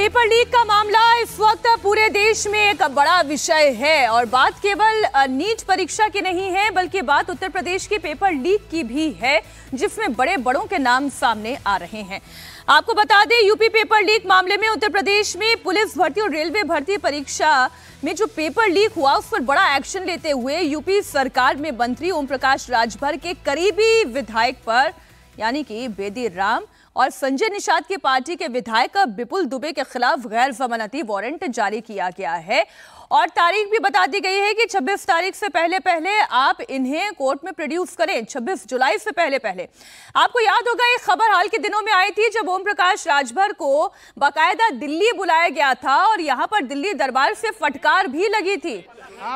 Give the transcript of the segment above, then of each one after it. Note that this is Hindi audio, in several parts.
पेपर लीक का मामला इस वक्त पूरे देश में एक बड़ा विषय है और बात केवल नीट परीक्षा की नहीं है बल्कि बात उत्तर प्रदेश के पेपर लीक की भी है जिसमें बड़े बड़ों के नाम सामने आ रहे हैं आपको बता दें यूपी पेपर लीक मामले में उत्तर प्रदेश में पुलिस भर्ती और रेलवे भर्ती परीक्षा में जो पेपर लीक हुआ उस पर बड़ा एक्शन लेते हुए यूपी सरकार में मंत्री ओम प्रकाश राजभर के करीबी विधायक पर यानी कि बेदी राम और संजय निषाद की पार्टी के विधायक बिपुल दुबे के खिलाफ गैर जमानती वारंट जारी किया गया है और तारीख भी बता दी गई है कि 26 तारीख से पहले पहले आप इन्हें कोर्ट में प्रोड्यूस करें 26 जुलाई से पहले पहले आपको याद होगा एक खबर हाल के दिनों में आई थी जब ओम प्रकाश राजभर को बाकायदा दिल्ली बुलाया गया था और यहाँ पर दिल्ली दरबार से फटकार भी लगी थी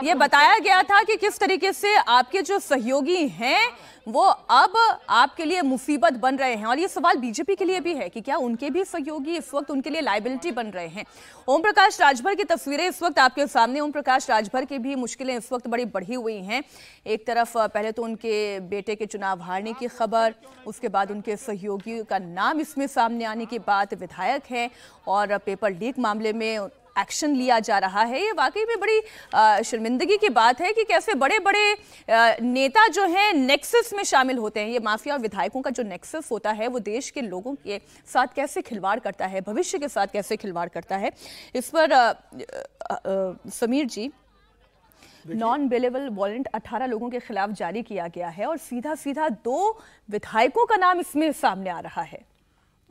ये बताया गया था कि किस तरीके से आपके जो सहयोगी हैं वो अब आपके लिए मुसीबत बन रहे हैं और ये सवाल बीजेपी के लिए भी है कि क्या उनके भी सहयोगी इस वक्त उनके लिए लाइबिलिटी बन रहे हैं ओम प्रकाश राजभर की तस्वीरें इस वक्त आपके सामने ओम प्रकाश राजभर की भी मुश्किलें इस वक्त बड़ी बढ़ी हुई हैं एक तरफ पहले तो उनके बेटे के चुनाव हारने की खबर उसके बाद उनके सहयोगी का नाम इसमें सामने आने की बात विधायक हैं और पेपर लीक मामले में एक्शन लिया जा रहा है ये वाकई में बड़ी शर्मिंदगी की बात है कि कैसे बड़े बड़े नेता जो हैं नेक्सस में शामिल होते हैं ये माफिया और विधायकों का जो नेक्सस होता है वो देश के लोगों के साथ कैसे खिलवाड़ करता है भविष्य के साथ कैसे खिलवाड़ करता है इस पर आ, आ, आ, Sameer ji non bailable warrant 18 लोगों के खिलाफ जारी किया गया है और सीधा सीधा दो विधायकों का नाम इसमें सामने आ रहा है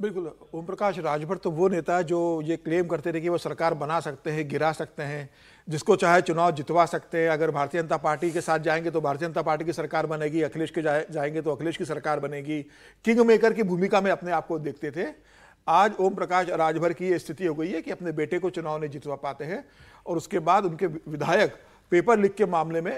बिल्कुल ओम प्रकाश राजभर तो वो नेता है जो ये क्लेम करते थे कि वो सरकार बना सकते हैं गिरा सकते हैं जिसको चाहे चुनाव जितवा सकते हैं अगर भारतीय जनता पार्टी के साथ जाएंगे तो भारतीय जनता पार्टी की सरकार बनेगी अखिलेश के जाए, जाएंगे तो अखिलेश की सरकार बनेगी किंग मेकर की भूमिका में अपने आप को देखते थे आज ओम प्रकाश राजभर की ये स्थिति हो गई है कि अपने बेटे को चुनाव नहीं जितवा पाते हैं और उसके बाद उनके विधायक पेपर लीक के मामले में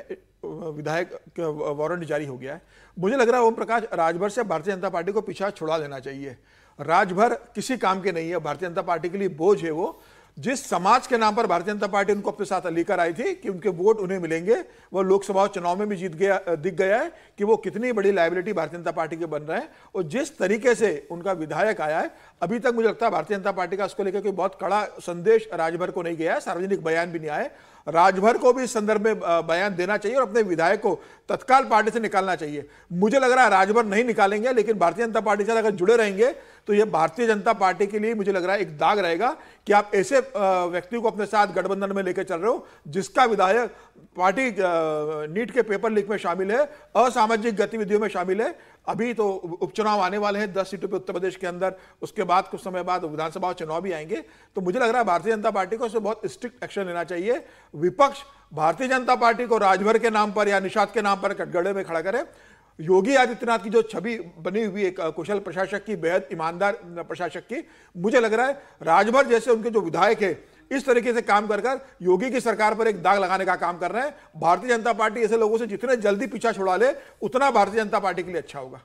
विधायक वारंट जारी हो गया है मुझे लग रहा है ओम प्रकाश राजभर से भारतीय जनता पार्टी को पीछा छुड़ा लेना चाहिए राजभर किसी काम के नहीं है भारतीय जनता पार्टी के लिए बोझ है वो जिस समाज के नाम पर भारतीय जनता पार्टी उनको अपने साथ लेकर आई थी कि उनके वोट उन्हें मिलेंगे वह लोकसभा चुनाव में भी जीत गया दिख गया है कि वो कितनी बड़ी लाइबिलिटी भारतीय जनता पार्टी के बन रहे हैं और जिस तरीके से उनका विधायक आया है अभी तक मुझे लगता है भारतीय जनता पार्टी का उसको लेकर कोई बहुत कड़ा संदेश राजभर को नहीं गया है सार्वजनिक बयान भी नहीं आए राजभर को भी इस संदर्भ में बयान देना चाहिए और अपने विधायक को तत्काल पार्टी से निकालना चाहिए मुझे लग रहा है राजभर नहीं निकालेंगे लेकिन भारतीय जनता पार्टी के साथ अगर जुड़े रहेंगे तो ये भारतीय जनता पार्टी के लिए मुझे लग रहा है एक दाग रहेगा कि आप ऐसे व्यक्ति को अपने साथ गठबंधन में लेकर चल रहे हो जिसका विधायक पार्टी नीट के पेपर लीक में शामिल है असामाजिक गतिविधियों में शामिल है अभी तो उपचुनाव आने वाले हैं दस सीटों पर उत्तर प्रदेश के अंदर उसके बाद कुछ समय बाद विधानसभा चुनाव भी आएंगे तो मुझे लग रहा है भारतीय जनता पार्टी को इसमें बहुत स्ट्रिक्ट एक्शन लेना चाहिए विपक्ष भारतीय जनता पार्टी को राजभर के नाम पर या निषाद के नाम पर कटगड़े में खड़ा करे योगी आदित्यनाथ की जो छवि बनी हुई एक कुशल प्रशासक की बेहद ईमानदार प्रशासक की मुझे लग रहा है राजभर जैसे उनके जो विधायक है इस तरीके से काम कर कर योगी की सरकार पर एक दाग लगाने का काम कर रहे हैं भारतीय जनता पार्टी ऐसे लोगों से जितने जल्दी पीछा छुड़ा ले उतना भारतीय जनता पार्टी के लिए अच्छा होगा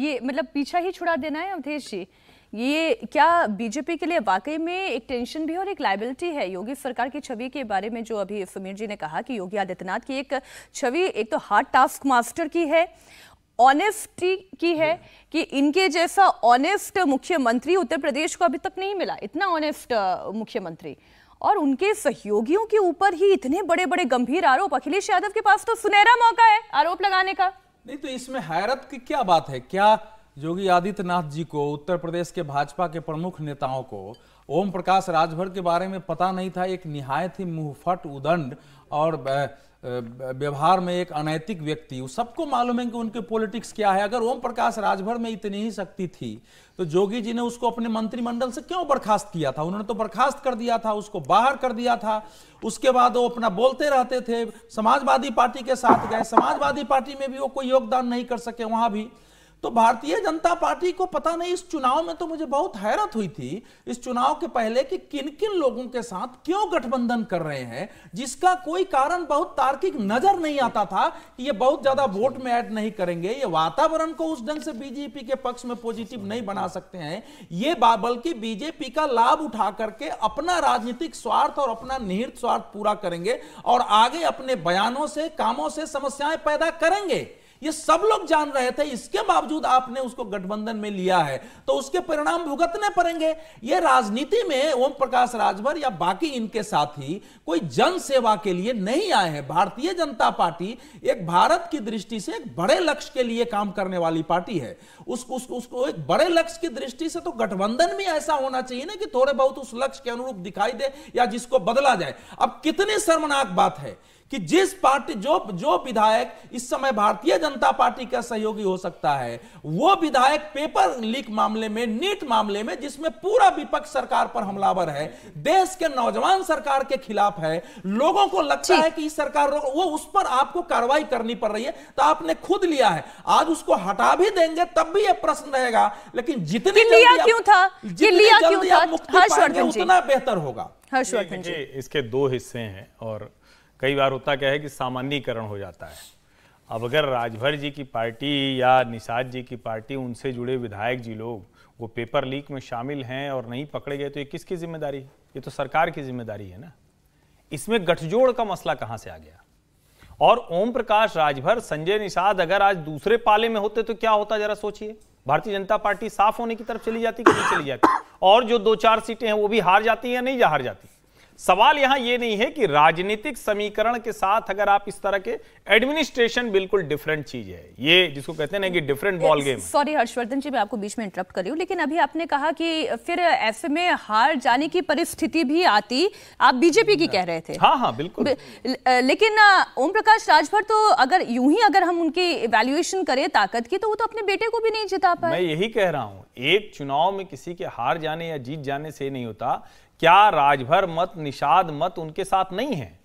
ये मतलब पीछा ही छुड़ा देना है अवधेश जी ये क्या बीजेपी के लिए वाकई में एक टेंशन भी और एक लाइबिलिटी है योगी सरकार की छवि के बारे में जो अभी सुमीर जी ने कहा कि योगी आदित्यनाथ की एक छवि एक तो हार्ड टास्क मास्टर की है ऑनेस्टी की है कि इनके जैसा ऑनेस्ट मुख्यमंत्री उत्तर प्रदेश को अभी तक नहीं मिला इतना ऑनेस्ट मुख्यमंत्री और उनके सहयोगियों के ऊपर ही इतने बड़े बड़े गंभीर आरोप अखिलेश यादव के पास तो सुनहरा मौका है आरोप लगाने का नहीं तो इसमें हैरत की क्या बात है क्या योगी आदित्यनाथ जी को उत्तर प्रदेश के भाजपा के प्रमुख नेताओं को ओम प्रकाश राजभर के बारे में पता नहीं था एक निहायत ही मुहफट उदंड और व्यवहार में एक अनैतिक व्यक्ति वो सबको मालूम है कि उनके पॉलिटिक्स क्या है अगर ओम प्रकाश राजभर में इतनी ही शक्ति थी तो जोगी जी ने उसको अपने मंत्रिमंडल से क्यों बर्खास्त किया था उन्होंने तो बर्खास्त कर दिया था उसको बाहर कर दिया था उसके बाद वो अपना बोलते रहते थे समाजवादी पार्टी के साथ गए समाजवादी पार्टी में भी वो कोई योगदान नहीं कर सके वहां भी तो भारतीय जनता पार्टी को पता नहीं इस चुनाव में तो मुझे बहुत हैरत हुई थी इस चुनाव के पहले कि किन किन लोगों के साथ क्यों गठबंधन कर रहे हैं जिसका कोई कारण बहुत तार्किक नजर नहीं आता था कि ये बहुत ज्यादा वोट में ऐड नहीं करेंगे ये वातावरण को उस ढंग से बीजेपी के पक्ष में पॉजिटिव नहीं बना सकते हैं ये बल्कि बीजेपी का लाभ उठा करके अपना राजनीतिक स्वार्थ और अपना निहित स्वार्थ पूरा करेंगे और आगे अपने बयानों से कामों से समस्याएं पैदा करेंगे ये सब लोग जान रहे थे इसके बावजूद आपने उसको गठबंधन में लिया है तो उसके परिणाम भुगतने पड़ेंगे ये राजनीति में ओम प्रकाश राजभर या बाकी इनके साथी कोई जन सेवा के लिए नहीं आए हैं भारतीय जनता पार्टी एक भारत की दृष्टि से एक बड़े लक्ष्य के लिए काम करने वाली पार्टी है उस, उस, उसको एक बड़े लक्ष्य की दृष्टि से तो गठबंधन में ऐसा होना चाहिए ना कि थोड़े बहुत उस लक्ष्य के अनुरूप दिखाई दे या जिसको बदला जाए अब कितनी शर्मनाक बात है कि जिस पार्टी जो जो विधायक इस समय भारतीय जनता पार्टी का सहयोगी हो सकता है वो विधायक पेपर लीक मामले में नीट मामले में जिसमें पूरा विपक्ष सरकार पर हमलावर है देश के नौजवान सरकार के खिलाफ है लोगों को लगता है कि इस सरकार वो उस पर आपको कार्रवाई करनी पड़ रही है तो आपने खुद लिया है आज उसको हटा भी देंगे तब भी यह प्रश्न रहेगा लेकिन जितनी लिया क्यों था जितनी लिया उतना बेहतर होगा हर्षवर्धन जी इसके दो हिस्से हैं और कई बार होता क्या है कि सामान्यकरण हो जाता है अब अगर राजभर जी की पार्टी या निषाद जी की पार्टी उनसे जुड़े विधायक जी लोग वो पेपर लीक में शामिल हैं और नहीं पकड़े गए तो ये किसकी जिम्मेदारी है ये तो सरकार की जिम्मेदारी है ना इसमें गठजोड़ का मसला कहां से आ गया और ओम प्रकाश राजभर संजय निषाद अगर आज दूसरे पाले में होते तो क्या होता जरा सोचिए भारतीय जनता पार्टी साफ होने की तरफ चली जाती कि नहीं चली जाती और जो दो चार सीटें हैं वो भी हार जाती है या नहीं हार जाती सवाल यहां यह नहीं है कि राजनीतिक समीकरण के साथ अगर आप इस तरह के एडमिनिस्ट्रेशन बिल्कुल डिफरेंट चीज है ये जिसको कहते हैं ना कि different ball game sorry Harshvardhan ji मैं आपको बीच में इंटरप्ट कर रही हूं लेकिन अभी आपने कहा कि फिर ऐसे में हार जाने की परिस्थिति भी आती आप बीजेपी की कह रहे थे हाँ हाँ बिल्कुल लेकिन ओम प्रकाश राजभर तो अगर यूं ही अगर हम उनकी इवेल्युएशन करें ताकत की तो वो तो अपने बेटे को भी नहीं जिता पाए मैं यही कह रहा हूँ एक चुनाव में किसी के हार जाने या जीत जाने से नहीं होता क्या राजभर मत निषाद मत उनके साथ नहीं है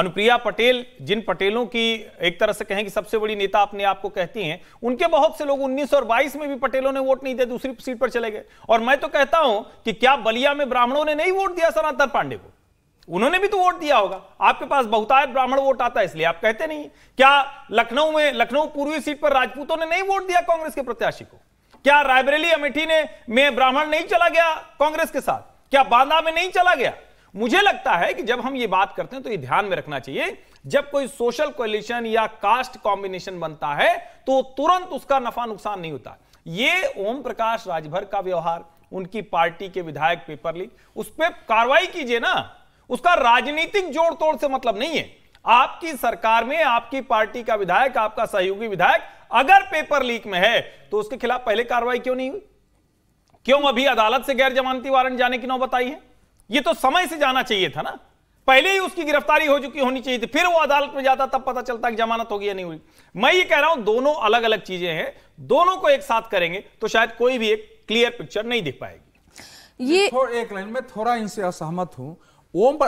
अनुप्रिया पटेल जिन पटेलों की एक तरह से कहें कि सबसे बड़ी नेता अपने आप को कहती हैं उनके बहुत से लोग 19 और 22 में भी पटेलों ने वोट नहीं दिया दूसरी सीट पर चले गए और मैं तो कहता हूं कि क्या बलिया में ब्राह्मणों ने नहीं वोट दिया सनातन पांडे को उन्होंने भी तो वोट दिया होगा आपके पास बहुतायत ब्राह्मण वोट आता है इसलिए आप कहते नहीं क्या लखनऊ में लखनऊ पूर्वी सीट पर राजपूतों ने नहीं वोट दिया कांग्रेस के प्रत्याशी को क्या रायबरेली अमेठी ने में ब्राह्मण नहीं चला गया कांग्रेस के साथ क्या बांदा में नहीं चला गया मुझे लगता है कि जब हम ये बात करते हैं तो ये ध्यान में रखना चाहिए जब कोई सोशल कोलिशन या कास्ट कॉम्बिनेशन बनता है तो तुरंत उसका नफा नुकसान नहीं होता ये ओम प्रकाश राजभर का व्यवहार उनकी पार्टी के विधायक पेपर लीक उस पर कार्रवाई कीजिए ना उसका राजनीतिक जोड़ तोड़ से मतलब नहीं है आपकी सरकार में आपकी पार्टी का विधायक आपका सहयोगी विधायक अगर पेपर लीक में है तो उसके खिलाफ पहले कार्रवाई क्यों नहीं हुई क्यों अभी अदालत से गैर जमानती वारंट जाने की नौबत आई है यह तो समय से जाना चाहिए था ना पहले ही उसकी गिरफ्तारी हो चुकी होनी चाहिए थी फिर वो अदालत में जाता तब पता चलता कि जमानत होगी या नहीं हुई मैं ये कह रहा हूं दोनों अलग अलग चीजें हैं दोनों को एक साथ करेंगे तो शायद कोई भी एक क्लियर पिक्चर नहीं दिख पाएगी ये एक लाइन में थोड़ा इनसे असहमत हूं ओम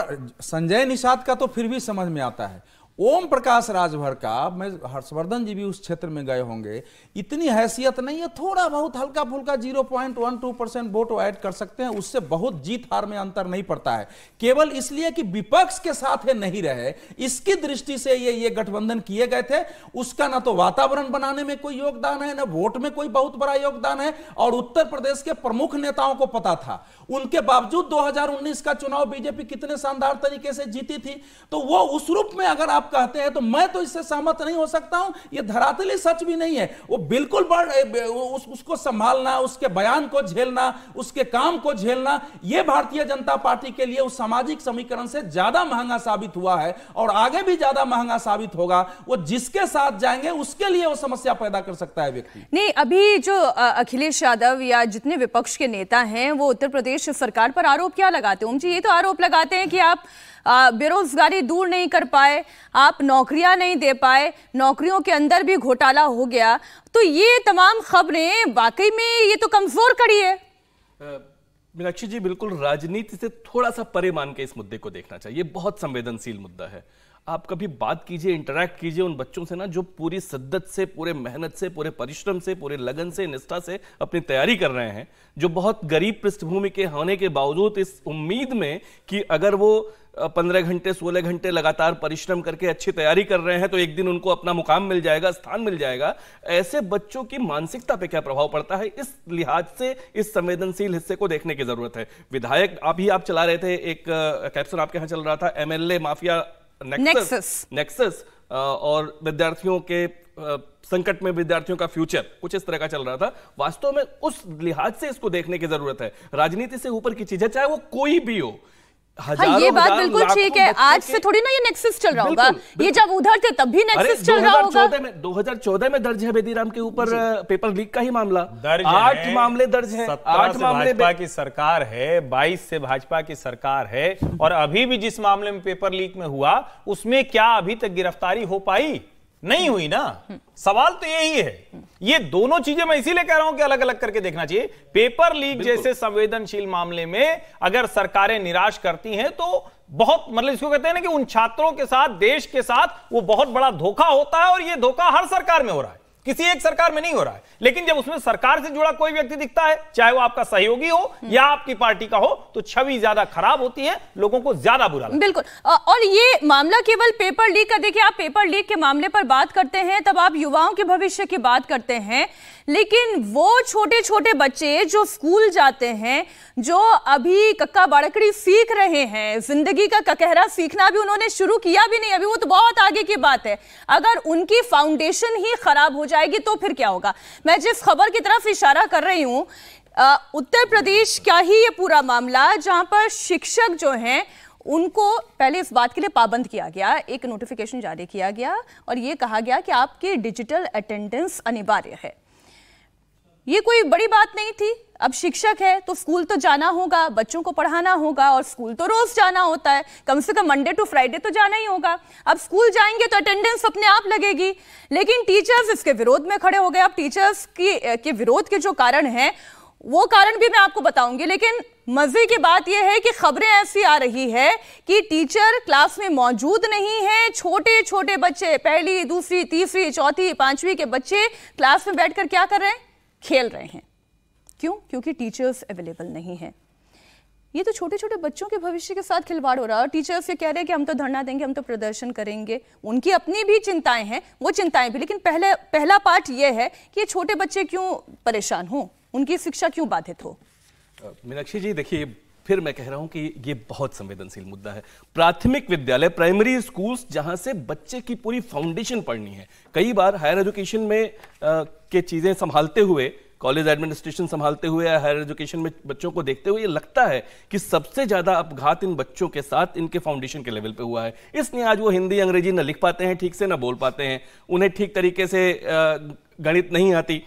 संजय निषाद का तो फिर भी समझ में आता है ओम प्रकाश राजभर का मैं हर्षवर्धन जी भी उस क्षेत्र में गए होंगे इतनी हैसियत नहीं है थोड़ा बहुत हल्का फुल्का zero point one two percent vote add कर सकते हैं उससे बहुत जीत हार में अंतर नहीं पड़ता है केवल इसलिए कि विपक्ष के साथ है नहीं रहे इसकी दृष्टि से ये ये गठबंधन किए गए थे उसका ना तो वातावरण बनाने में कोई योगदान है ना वोट में कोई बहुत बड़ा योगदान है और उत्तर प्रदेश के प्रमुख नेताओं को पता था उनके बावजूद दो का चुनाव बीजेपी कितने शानदार तरीके से जीती थी तो वो उस रूप में अगर आप आप कहते हैं तो मैं तो इससे सहमत नहीं हो सकता हूं ये धरातली सच भी नहीं है वो बिल्कुल उस, उसको संभालना उसके बयान को झेलना उसके काम को झेलना ये भारतीय जनता पार्टी के लिए उस सामाजिक समीकरण से ज्यादा महंगा साबित हुआ है और आगे भी ज्यादा महंगा साबित होगा वो जिसके साथ जाएंगे उसके लिए वो समस्या पैदा कर सकता है व्यक्ति नहीं अभी जो अखिलेश यादव या जितने विपक्ष के नेता हैं वो उत्तर प्रदेश सरकार पर आरोप क्या लगाते हैं ओम जी ये तो आरोप लगाते हैं कि आप बेरोजगारी दूर नहीं कर पाए आप नौकरियां नहीं दे पाए नौकरियों के अंदर भी घोटाला हो गया तो ये तमाम खबरें वाकई में ये तो कमजोर कड़ी है मीनाक्षी जी बिल्कुल राजनीति से थोड़ा सा परे मान के इस मुद्दे को देखना चाहिए बहुत संवेदनशील मुद्दा है आप कभी बात कीजिए इंटरेक्ट कीजिए उन बच्चों से ना जो पूरी शिद्दत से पूरे मेहनत से पूरे परिश्रम से पूरे लगन से निष्ठा से अपनी तैयारी कर रहे हैं जो बहुत गरीब पृष्ठभूमि के होने के बावजूद इस उम्मीद में कि अगर वो पंद्रह घंटे सोलह घंटे लगातार परिश्रम करके अच्छी तैयारी कर रहे हैं तो एक दिन उनको अपना मुकाम मिल जाएगा स्थान मिल जाएगा ऐसे बच्चों की मानसिकता पे क्या प्रभाव पड़ता है इस लिहाज से इस संवेदनशील हिस्से को देखने की जरूरत है विधायक आप ही आप चला रहे थे एक कैप्शन आपके यहाँ चल रहा था एमएलए माफिया नेक्सस नेक्सस और विद्यार्थियों के संकट में विद्यार्थियों का फ्यूचर कुछ इस तरह का चल रहा था वास्तव में उस लिहाज से इसको देखने की जरूरत है राजनीति से ऊपर की चीज है चाहे वो कोई भी हो हाँ ये बात बिल्कुल ठीक है आज से थोड़ी ना ये नेक्सस चल रहा होगा ये जब उधर थे तब भी नेक्सस चल रहा होगा में 2014 में दर्ज है बेदीराम के ऊपर पेपर लीक का ही मामला आठ मामले दर्ज है आठ मामले भाजपा की सरकार है बाईस से भाजपा की सरकार है और अभी भी जिस मामले में पेपर लीक में हुआ उसमें क्या अभी तक गिरफ्तारी हो पाई नहीं हुई ना सवाल तो यही है ये दोनों चीजें मैं इसीलिए कह रहा हूं कि अलग अलग करके देखना चाहिए पेपर लीक जैसे संवेदनशील मामले में अगर सरकारें निराश करती हैं तो बहुत मतलब इसको कहते हैं ना कि उन छात्रों के साथ देश के साथ वो बहुत बड़ा धोखा होता है और ये धोखा हर सरकार में हो रहा है किसी एक सरकार में नहीं हो रहा है लेकिन जब उसमें सरकार से जुड़ा कोई व्यक्ति दिखता है चाहे वो आपका सहयोगी हो या आपकी पार्टी का हो तो छवि ज्यादा खराब होती है लोगों को ज्यादा बुरा बिल्कुल और ये मामला केवल पेपर लीक का देखिए आप पेपर लीक के मामले पर बात करते हैं तब आप युवाओं के भविष्य की बात करते हैं लेकिन वो छोटे छोटे बच्चे जो स्कूल जाते हैं जो अभी कक्का बाड़कड़ी सीख रहे हैं जिंदगी का ककहरा सीखना भी उन्होंने शुरू किया भी नहीं अभी वो तो बहुत आगे की बात है अगर उनकी फाउंडेशन ही खराब हो जाएगी तो फिर क्या होगा मैं जिस खबर की तरफ इशारा कर रही हूँ उत्तर प्रदेश का ही ये पूरा मामला जहां पर शिक्षक जो हैं उनको पहले इस बात के लिए पाबंद किया गया एक नोटिफिकेशन जारी किया गया और ये कहा गया कि आपके डिजिटल अटेंडेंस अनिवार्य है ये कोई बड़ी बात नहीं थी अब शिक्षक है तो स्कूल तो जाना होगा बच्चों को पढ़ाना होगा और स्कूल तो रोज जाना होता है कम से कम मंडे टू फ्राइडे तो जाना ही होगा अब स्कूल जाएंगे तो अटेंडेंस अपने आप लगेगी लेकिन टीचर्स इसके विरोध में खड़े हो गए अब टीचर्स की के विरोध के जो कारण हैं वो कारण भी मैं आपको बताऊंगी लेकिन मजे की बात यह है कि खबरें ऐसी आ रही है कि टीचर क्लास में मौजूद नहीं है छोटे छोटे बच्चे पहली दूसरी तीसरी चौथी पांचवी के बच्चे क्लास में बैठकर क्या कर रहे हैं खेल रहे हैं क्यों क्योंकि टीचर्स अवेलेबल नहीं है ये तो छोटे छोटे बच्चों के भविष्य के साथ खिलवाड़ हो रहा है और टीचर्स ये कह रहे हैं कि हम तो धरना देंगे हम तो प्रदर्शन करेंगे उनकी अपनी भी चिंताएं हैं वो चिंताएं भी लेकिन पहले पहला पार्ट ये है कि ये छोटे बच्चे क्यों परेशान हों उनकी शिक्षा क्यों बाधित हो मीनाक्षी जी देखिए फिर मैं कह रहा हूं कि ये बहुत संवेदनशील मुद्दा है प्राथमिक विद्यालय प्राइमरी स्कूल्स जहां से बच्चे की पूरी फाउंडेशन पढ़नी है कई बार हायर एजुकेशन में आ, के चीज़ें संभालते हुए कॉलेज एडमिनिस्ट्रेशन संभालते हुए या हायर एजुकेशन में बच्चों को देखते हुए ये लगता है कि सबसे ज़्यादा अपघात इन बच्चों के साथ इनके फाउंडेशन के लेवल पे हुआ है इसलिए आज वो हिंदी अंग्रेजी न लिख पाते हैं ठीक से ना बोल पाते हैं उन्हें ठीक तरीके से गणित नहीं आती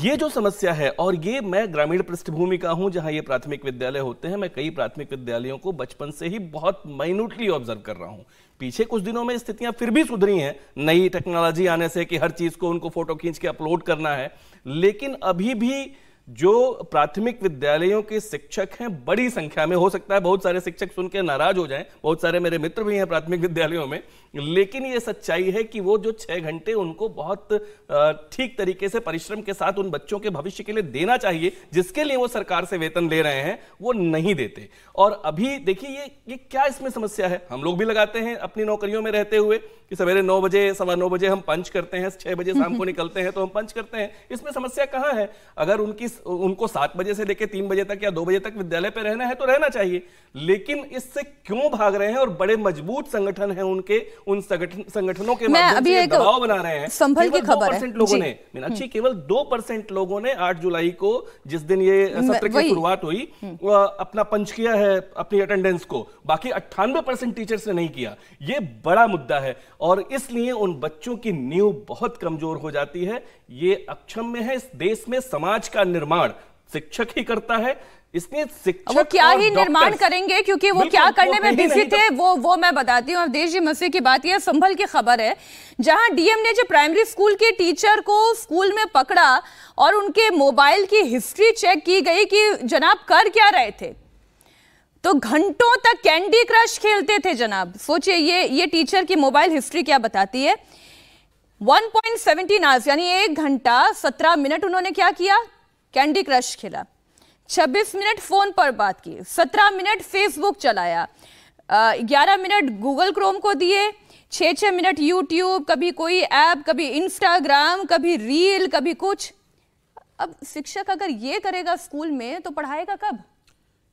ये जो समस्या है और ये मैं ग्रामीण पृष्ठभूमि का हूं जहां ये प्राथमिक विद्यालय होते हैं मैं कई प्राथमिक विद्यालयों को बचपन से ही बहुत माइन्यूटली ऑब्जर्व कर रहा हूं पीछे कुछ दिनों में स्थितियां फिर भी सुधरी हैं नई टेक्नोलॉजी आने से कि हर चीज को उनको फोटो खींच के अपलोड करना है लेकिन अभी भी जो प्राथमिक विद्यालयों के शिक्षक हैं बड़ी संख्या में हो सकता है बहुत सारे शिक्षक सुन के नाराज हो जाएं बहुत सारे मेरे मित्र भी हैं प्राथमिक विद्यालयों में लेकिन ये सच्चाई है कि वो जो छः घंटे उनको बहुत ठीक तरीके से परिश्रम के साथ उन बच्चों के भविष्य के लिए देना चाहिए जिसके लिए वो सरकार से वेतन ले रहे हैं वो नहीं देते और अभी देखिए ये ये क्या इसमें समस्या है हम लोग भी लगाते हैं अपनी नौकरियों में रहते हुए कि सवेरे नौ बजे सवा नौ बजे हम पंच करते हैं छह बजे शाम को हम्म। निकलते हैं तो हम पंच करते हैं इसमें समस्या कहाँ है अगर उनकी उनको सात बजे से लेकर तीन बजे तक या दो बजे तक विद्यालय पे रहना है तो रहना चाहिए लेकिन इससे क्यों भाग रहे हैं और बड़े मजबूत संगठन हैं उनके उन संगठन संगठनों के माध्यम से दबाव बना रहे हैं संभल की खबर है लोगों ने मीनाक्षी हम्म। केवल दो परसेंट लोगों ने आठ जुलाई को जिस दिन ये सत्र की शुरुआत हुई हम्म। अपना पंच किया है अपनी अटेंडेंस को बाकी अट्ठानवे टीचर्स ने नहीं किया ये बड़ा मुद्दा है और इसलिए उन बच्चों की नींव बहुत कमजोर हो जाती है ये अक्षम में है इस देश में समाज का निर्माण निर्माण शिक्षक ही करता है इसलिए वो क्या ही निर्माण करेंगे क्योंकि वो क्या करने में बिजी तो थे वो वो मैं बताती हूँ अवधेश जी मसीह की बात यह संभल की खबर है जहां डीएम ने जो प्राइमरी स्कूल के टीचर को स्कूल में पकड़ा और उनके मोबाइल की हिस्ट्री चेक की गई कि जनाब कर क्या रहे थे तो घंटों तक कैंडी क्रश खेलते थे जनाब सोचिए ये ये टीचर की मोबाइल हिस्ट्री क्या बताती है 1.17 आवर्स यानी एक घंटा 17 मिनट उन्होंने क्या किया कैंडी क्रश खेला 26 मिनट फ़ोन पर बात की 17 मिनट फेसबुक चलाया ग्यारह मिनट गूगल क्रोम को दिए छः छः मिनट यूट्यूब कभी कोई ऐप कभी इंस्टाग्राम कभी रील कभी कुछ अब शिक्षक अगर ये करेगा स्कूल में तो पढ़ाएगा कब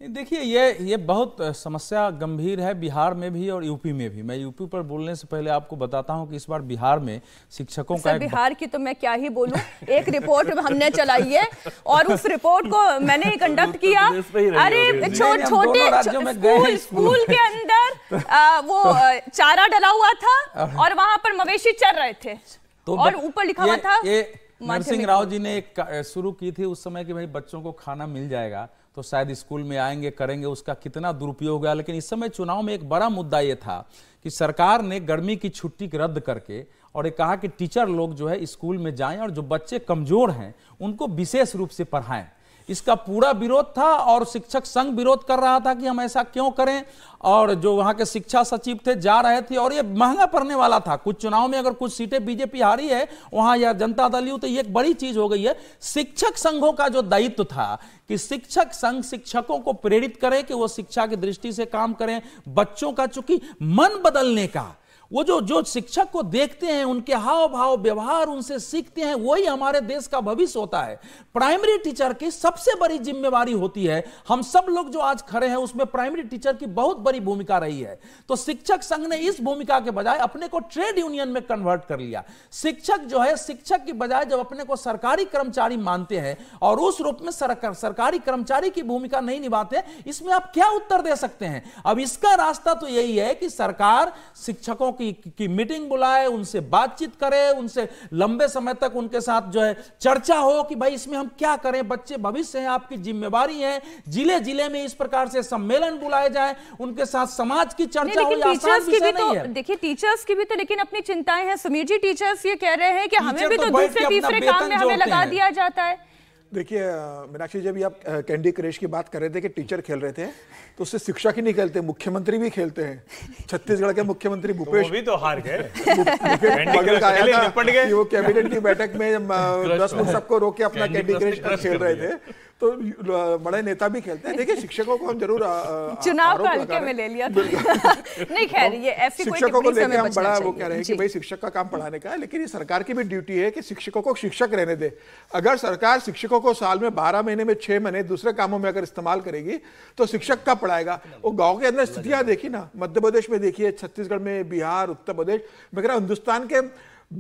देखिए ये ये बहुत समस्या गंभीर है बिहार में भी और यूपी में भी मैं यूपी पर बोलने से पहले आपको बताता हूँ कि इस बार बिहार में शिक्षकों का बिहार की तो मैं क्या ही बोलूँ एक रिपोर्ट हमने चलाई है और उस रिपोर्ट को मैंने कंडक्ट किया अरे छोटे छोटे स्कूल के अंदर वो तो- चारा डला हुआ था और वहाँ पर मवेशी चल रहे थे तो और ऊपर लिखा हुआ था नरसिंह राव जी ने एक शुरू की थी उस समय की भाई बच्चों को खाना मिल जाएगा तो शायद स्कूल में आएंगे करेंगे उसका कितना दुरुपयोग हुआ लेकिन इस समय चुनाव में एक बड़ा मुद्दा ये था कि सरकार ने गर्मी की छुट्टी रद्द करके और ये कहा कि टीचर लोग जो है स्कूल में जाएं और जो बच्चे कमजोर हैं उनको विशेष रूप से पढ़ाएं इसका पूरा विरोध था और शिक्षक संघ विरोध कर रहा था कि हम ऐसा क्यों करें और जो वहां के शिक्षा सचिव थे जा रहे थे और ये महंगा पड़ने वाला था कुछ चुनाव में अगर कुछ सीटें बीजेपी हारी है वहां या जनता दल यू तो ये एक बड़ी चीज हो गई है शिक्षक संघों का जो दायित्व था कि शिक्षक संघ शिक्षकों को प्रेरित करें कि वो शिक्षा की दृष्टि से काम करें बच्चों का चूंकि मन बदलने का वो जो जो शिक्षक को देखते हैं उनके हाव भाव व्यवहार उनसे सीखते हैं वही हमारे देश का भविष्य होता है प्राइमरी टीचर की सबसे बड़ी जिम्मेवारी होती है हम सब लोग जो आज खड़े हैं उसमें प्राइमरी टीचर की बहुत बड़ी भूमिका रही है तो शिक्षक संघ ने इस भूमिका के बजाय अपने को ट्रेड यूनियन में कन्वर्ट कर लिया शिक्षक जो है शिक्षक की बजाय जब अपने को सरकारी कर्मचारी मानते हैं और उस रूप में सरकार, सरकारी कर्मचारी की भूमिका नहीं निभाते इसमें आप क्या उत्तर दे सकते हैं अब इसका रास्ता तो यही है कि सरकार शिक्षकों की, की मीटिंग बुलाए उनसे बातचीत करें उनसे लंबे समय तक उनके साथ जो है चर्चा हो कि भाई इसमें हम क्या करें बच्चे भविष्य हैं आपकी जिम्मेवारी है जिले जिले में इस प्रकार से सम्मेलन बुलाए जाए उनके साथ समाज की चर्चा हो टीचर्स की भी तो देखिए टीचर्स की भी तो लेकिन अपनी चिंताएं हैं समीर जी टीचर्स ये कह रहे हैं कि हमें भी तो, तो दूसरे तीसरे काम में हमें लगा दिया जाता है देखिए मीनाक्षी जब आप कैंडी क्रेश की बात कर रहे थे कि टीचर खेल रहे थे तो उससे शिक्षक ही नहीं खेलते मुख्यमंत्री भी खेलते हैं छत्तीसगढ़ के मुख्यमंत्री तो भूपेश तो भी तो हार गए वो कैबिनेट की बैठक में दस सबको रोके अपना कैंडी क्रेश खेल रहे थे तो बड़े नेता भी खेलते हैं देखिए शिक्षकों को हम जरूर चुनाव का हल्के में ले लिया था नहीं खैर ये ऐसी शिक्षकों को लेकर हम बड़ा वो कह रहे हैं कि भाई शिक्षक का काम पढ़ाने का है लेकिन ये सरकार की भी ड्यूटी है कि शिक्षकों को शिक्षक रहने दे अगर सरकार शिक्षकों को साल में बारह महीने में छह महीने दूसरे कामों में अगर इस्तेमाल करेगी तो शिक्षक का पढ़ाएगा वो गाँव के अंदर स्थितियां देखी ना मध्य प्रदेश में देखिए छत्तीसगढ़ में बिहार उत्तर प्रदेश मैं कह रहा हिंदुस्तान के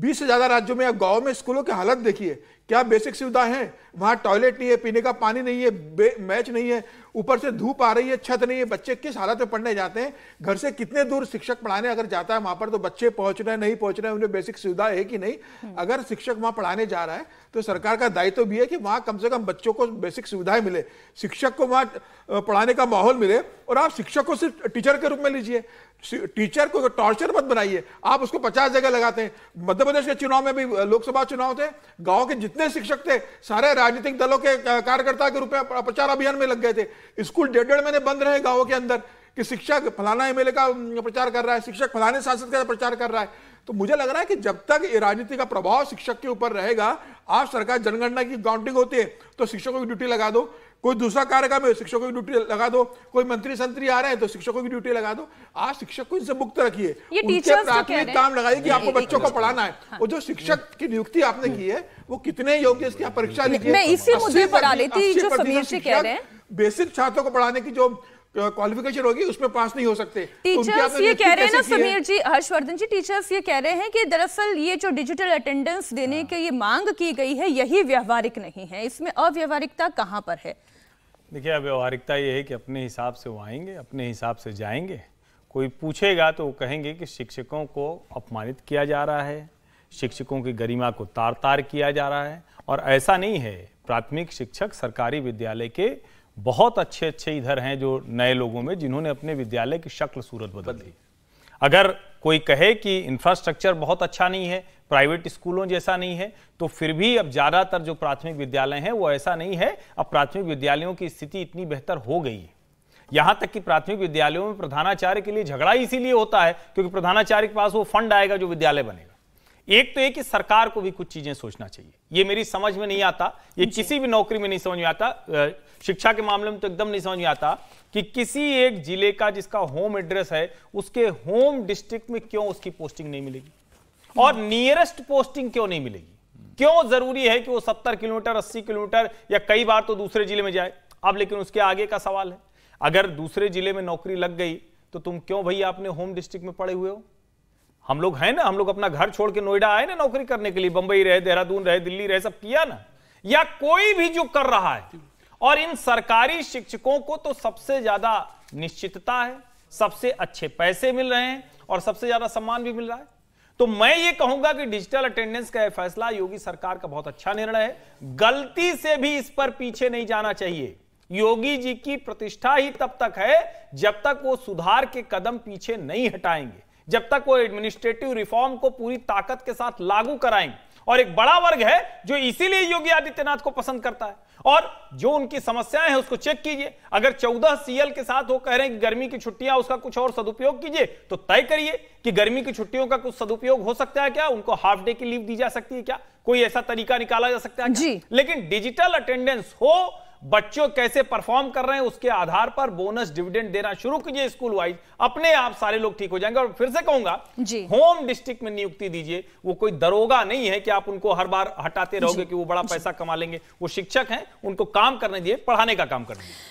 बीस से ज्यादा राज्यों में या गाँव में स्कूलों की हालत देखिए क्या बेसिक सुविधा है वहां टॉयलेट नहीं है पीने का पानी नहीं है मैच नहीं है ऊपर से धूप आ रही है छत नहीं है बच्चे किस हालत में पढ़ने जाते हैं घर से कितने दूर शिक्षक पढ़ाने अगर जाता है वहां पर तो बच्चे पहुंच रहे हैं नहीं पहुंच रहे हैं उन्हें बेसिक सुविधा है कि नहीं हम्म। अगर शिक्षक वहां पढ़ाने जा रहा है तो सरकार का दायित्व तो भी है कि वहां कम से कम बच्चों को बेसिक सुविधाएं मिले शिक्षक को वहां पढ़ाने का माहौल मिले और आप शिक्षक को सिर्फ टीचर के रूप में लीजिए टीचर को टॉर्चर मत बनाइए आप उसको पचास जगह लगाते हैं मध्य प्रदेश के चुनाव में भी लोकसभा चुनाव थे गाँव के जितने शिक्षक थे सारे राजनीतिक दलों के कार्यकर्ता के रूप में प्रचार अभियान में लग गए थे स्कूल डेढ़ डेढ़ महीने बंद रहे गाँव के अंदर कि शिक्षक फलाना एमएलए का प्रचार कर रहा है शिक्षक फलाने सांसद का प्रचार कर रहा है तो मुझे लग रहा है कि जब तक राजनीति का प्रभाव शिक्षक के ऊपर रहेगा आप सरकार जनगणना की काउंटिंग होती है तो शिक्षकों की ड्यूटी लगा दो कोई दूसरा कार्यक्रम है शिक्षकों की ड्यूटी लगा दो कोई मंत्री संतरी आ रहे हैं तो शिक्षकों की ड्यूटी लगा दो आज शिक्षक को इनसे मुक्त रखिए उनके प्राथमिक तो काम लगाइए कि आपको बच्चों को पढ़ाना है हाँ। और जो शिक्षक की नियुक्ति आपने की है वो कितने योग्य इसकी आप परीक्षा लिखिए मैं इसी मुद्दे पर आ रही थी जो समीर जी कह रहे हैं बेसिक छात्रों को पढ़ाने की जो क्वालिफिकेशन होगी उसमें पास नहीं हो सकते टीचर्स तो ये कह रहे हैं ना समीर जी हर्षवर्धन जी टीचर्स ये कह रहे हैं कि दरअसल ये जो डिजिटल अटेंडेंस देने हाँ। की ये मांग की गई है यही व्यवहारिक नहीं है इसमें अव्यवहारिकता कहाँ पर है देखिए व्यवहारिकता ये है कि अपने हिसाब से वो आएंगे अपने हिसाब से जाएंगे कोई पूछेगा तो वो कहेंगे कि शिक्षकों को अपमानित किया जा रहा है शिक्षकों की गरिमा को तार तार किया जा रहा है और ऐसा नहीं है प्राथमिक शिक्षक सरकारी विद्यालय के बहुत अच्छे अच्छे इधर हैं जो नए लोगों में जिन्होंने अपने विद्यालय की शक्ल सूरत बदल दी अगर कोई कहे कि इंफ्रास्ट्रक्चर बहुत अच्छा नहीं है प्राइवेट स्कूलों जैसा नहीं है तो फिर भी अब ज़्यादातर जो प्राथमिक विद्यालय हैं वो ऐसा नहीं है अब प्राथमिक विद्यालयों की स्थिति इतनी बेहतर हो गई है यहां तक कि प्राथमिक विद्यालयों में प्रधानाचार्य के लिए झगड़ा इसीलिए होता है क्योंकि प्रधानाचार्य के पास वो फंड आएगा जो विद्यालय बनेगा एक तो एक कि सरकार को भी कुछ चीजें सोचना चाहिए ये मेरी समझ में नहीं आता ये किसी भी नौकरी में नहीं समझ में आता शिक्षा के मामले में तो एकदम नहीं समझ में आता कि किसी एक जिले का जिसका होम एड्रेस है उसके होम डिस्ट्रिक्ट में क्यों उसकी पोस्टिंग नहीं मिलेगी और नियरेस्ट पोस्टिंग क्यों नहीं मिलेगी क्यों जरूरी है कि वो सत्तर किलोमीटर अस्सी किलोमीटर या कई बार तो दूसरे जिले में जाए अब लेकिन उसके आगे का सवाल है अगर दूसरे जिले में नौकरी लग गई तो तुम क्यों भाई आपने होम डिस्ट्रिक्ट में पड़े हुए हो हम लोग हैं ना हम लोग अपना घर छोड़ के नोएडा आए ना नौकरी करने के लिए बंबई रहे देहरादून रहे दिल्ली रहे सब किया ना या कोई भी जो कर रहा है और इन सरकारी शिक्षकों को तो सबसे ज्यादा निश्चितता है सबसे अच्छे पैसे मिल रहे हैं और सबसे ज्यादा सम्मान भी मिल रहा है तो मैं ये कहूंगा कि डिजिटल अटेंडेंस का फैसला योगी सरकार का बहुत अच्छा निर्णय है गलती से भी इस पर पीछे नहीं जाना चाहिए योगी जी की प्रतिष्ठा ही तब तक है जब तक वो सुधार के कदम पीछे नहीं हटाएंगे जब तक वो एडमिनिस्ट्रेटिव रिफॉर्म को पूरी ताकत के साथ लागू कराएंगे और एक बड़ा वर्ग है जो इसीलिए योगी आदित्यनाथ को पसंद करता है और जो उनकी समस्याएं हैं उसको चेक कीजिए अगर 14 सीएल के साथ वो कह रहे हैं कि गर्मी की छुट्टियां उसका कुछ और सदुपयोग कीजिए तो तय करिए कि गर्मी की छुट्टियों का कुछ सदुपयोग हो सकता है क्या उनको हाफ डे की लीव दी जा सकती है क्या कोई ऐसा तरीका निकाला जा सकता है क्या? जी लेकिन डिजिटल अटेंडेंस हो बच्चों कैसे परफॉर्म कर रहे हैं उसके आधार पर बोनस डिविडेंड देना शुरू कीजिए स्कूल वाइज अपने आप सारे लोग ठीक हो जाएंगे और फिर से कहूंगा होम डिस्ट्रिक्ट में नियुक्ति दीजिए वो कोई दरोगा नहीं है कि आप उनको हर बार हटाते रहोगे कि वो बड़ा पैसा कमा लेंगे वो शिक्षक हैं उनको काम करने दिए पढ़ाने का काम करने